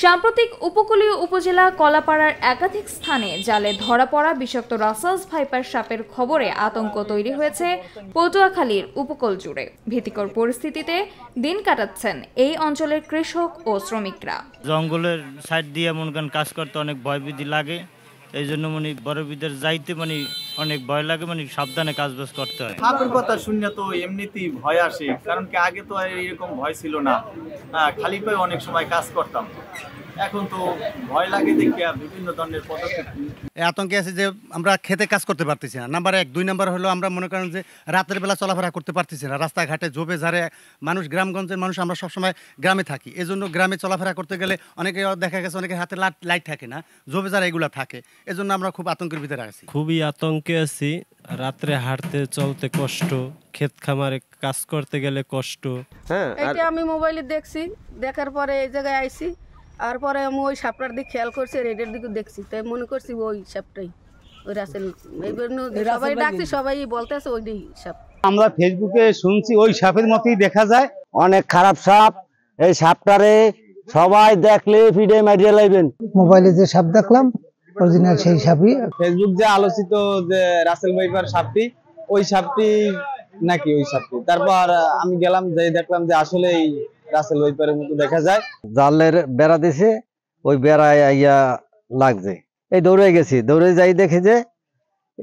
সাম্প্রতিক উপকূলীয় উপজেলা কলাপাড়ার একাধিক স্থানে জালে ধরা পড়া বিষাক্ত রাসাস ভাইপার সাপের খবরে আতঙ্ক তৈরি হয়েছে পটুয়াখালীর উপকূল জুড়ে ভীতিকর পরিস্থিতিতে দিন কাটাচ্ছেন এই অঞ্চলের কৃষক ও শ্রমিকরা জঙ্গলের সাইড দিয়ে মনে কাজ করতে অনেক ভয়ভীতি লাগে এই জন্য মানে বিদের যাইতে মানে অনেক ভয় লাগে মানে সাবধানে কাজ বাজ করতে হয় ঠাকুর কথা শুনে তো এমনিতেই ভয় আসে কারণ কি আগে তো এরকম ভয় ছিল না খালি পায়ে অনেক সময় কাজ করতাম এখন তো ভয় লাগে দেখে বিভিন্ন ধরনের পদক্ষেপ আতঙ্কে আছে যে আমরা খেতে কাজ করতে পারতেছি না নাম্বার এক দুই নাম্বার হলো আমরা মনে করেন যে রাতের বেলা চলাফেরা করতে পারতেছি না রাস্তাঘাটে জোবে ঝারে মানুষ গ্রামগঞ্জের মানুষ আমরা সবসময় গ্রামে থাকি এই জন্য গ্রামে চলাফেরা করতে গেলে অনেকে দেখা গেছে অনেকের হাতে লাইট লাইট থাকে না জোবে ঝারে এগুলো থাকে এজন্য আমরা খুব আতঙ্কের ভিতরে আছি খুবই আতঙ্ক আতঙ্কে আছি রাত্রে হাঁটতে চলতে কষ্ট ক্ষেত খামারে কাজ করতে গেলে কষ্ট হ্যাঁ এটা আমি মোবাইলে দেখছি দেখার পরে এই জায়গায় আইছি আর পরে আমি ওই সাপটার দিকে খেয়াল করছি রেডের দিকে দেখছি তাই মনে করছি ওই সাপটাই ওই রাসেল সবাই ডাকছি সবাই বলতেছে ওই সাপ আমরা ফেসবুকে শুনছি ওই সাপের মতোই দেখা যায় অনেক খারাপ সাপ এই সাপটারে সবাই দেখলে ফিডে মারিয়ে লাইবেন মোবাইলে যে সাপ দেখলাম অরিজিনাল সেই ফেসবুক যে আলোচিত যে রাসেল সাপটি ওই সাপটি নাকি ওই সাপটি তারপর আমি গেলাম যে দেখলাম যে আসলে এই রাসেল মতো দেখা যায় জালের বেড়া দিছে ওই বেড়ায় আইয়া লাগছে এই দৌড়ে গেছি দৌড়ে যাই দেখে যে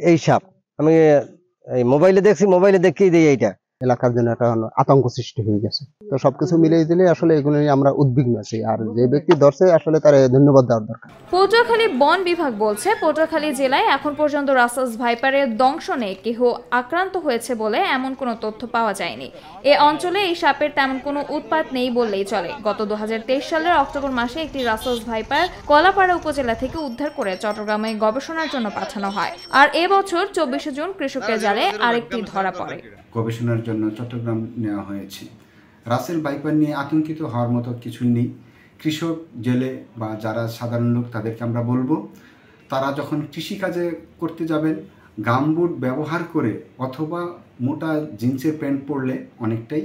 এই সাপ আমি এই মোবাইলে দেখছি মোবাইলে দেখি দিই এইটা এলাকার জন্য একটা আতঙ্ক সৃষ্টি হয়ে গেছে তো সবকিছু মিলিয়ে দিলে আসলে এগুলো নিয়ে আমরা উদ্বিগ্ন আছি আর যে ব্যক্তি ধরছে আসলে তার ধন্যবাদ দেওয়ার দরকার পটুয়াখালী বন বিভাগ বলছে পটুয়াখালী জেলায় এখন পর্যন্ত রাসাস ভাইপারের দংশনে কেহ আক্রান্ত হয়েছে বলে এমন কোনো তথ্য পাওয়া যায়নি এ অঞ্চলে এই সাপের তেমন কোনো উৎপাত নেই বললেই চলে গত দু সালের অক্টোবর মাসে একটি রাসাস ভাইপার কলাপাড়া উপজেলা থেকে উদ্ধার করে চট্টগ্রামে গবেষণার জন্য পাঠানো হয় আর এবছর চব্বিশে জুন কৃষকের জালে আরেকটি ধরা পড়ে গবেষণার জন্য চট্টগ্রাম নেওয়া হয়েছে রাসেল বাইপার নিয়ে আতঙ্কিত হওয়ার মতো কিছু নেই কৃষক জেলে বা যারা সাধারণ লোক তাদেরকে আমরা বলবো তারা যখন কৃষিকাজে করতে যাবেন গামবুট ব্যবহার করে অথবা মোটা জিন্সের প্যান্ট পরলে অনেকটাই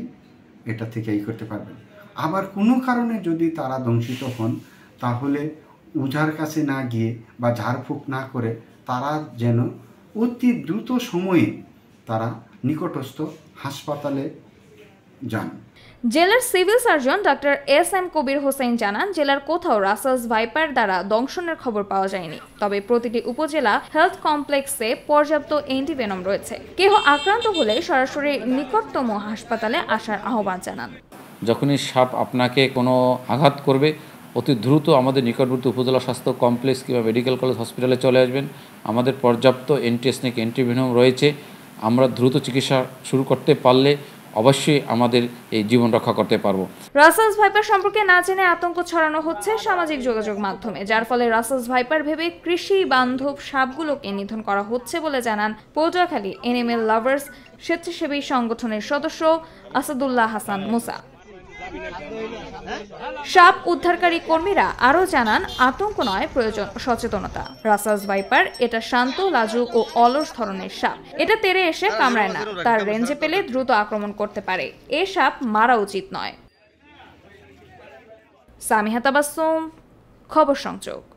এটা থেকে এই করতে পারবেন আবার কোনো কারণে যদি তারা ধ্বংসিত হন তাহলে উজার কাছে না গিয়ে বা ঝাড়ফুঁক না করে তারা যেন অতি দ্রুত সময়ে তারা নিকটস্থ হাসপাতালে যান জেলার civil surgeon doctor S M Kabir Hossain জানান জেলার কোথাও রাসাস ভাইপার দ্বারা দংশনের খবর পাওয়া যায়নি তবে প্রতিটি উপজেলা হেলথ কমপ্লেক্সে পর্যাপ্ত অ্যান্টিভেনম রয়েছে কেহ আক্রান্ত হলে সরাসরি নিকটতম হাসপাতালে আসার আহ্বান জানান যখনই সাপ আপনাকে কোনো আঘাত করবে অতি দ্রুত আমাদের নিকটবর্তী উপজেলা স্বাস্থ্য কমপ্লেক্স কিংবা মেডিকেল কলেজ হসপিটালে চলে আসবেন আমাদের পর্যাপ্ত অ্যান্টিস্নেক অ্যান্টিভেনম রয়েছে আমরা দ্রুত চিকিৎসা শুরু করতে পারলে অবশ্যই আমাদের এই জীবন রক্ষা করতে পারবো রাসেলস ভাইপার সম্পর্কে না জেনে আতঙ্ক ছড়ানো হচ্ছে সামাজিক যোগাযোগ মাধ্যমে যার ফলে রাসেলস ভাইপার ভেবে কৃষি বান্ধব সাপগুলোকে নিধন করা হচ্ছে বলে জানান পটুয়াখালী এনিমেল লাভার্স স্বেচ্ছাসেবী সংগঠনের সদস্য আসাদুল্লাহ হাসান মুসা সাপ উদ্ধারকারী কর্মীরা আরও জানান আতঙ্ক নয় প্রয়োজন সচেতনতা রাসাস ভাইপার এটা শান্ত লাজুক ও অলস ধরনের সাপ এটা তেরে এসে কামড়ায় না তার রেঞ্জে পেলে দ্রুত আক্রমণ করতে পারে এ সাপ মারা উচিত নয় সামিহা খবর সংযোগ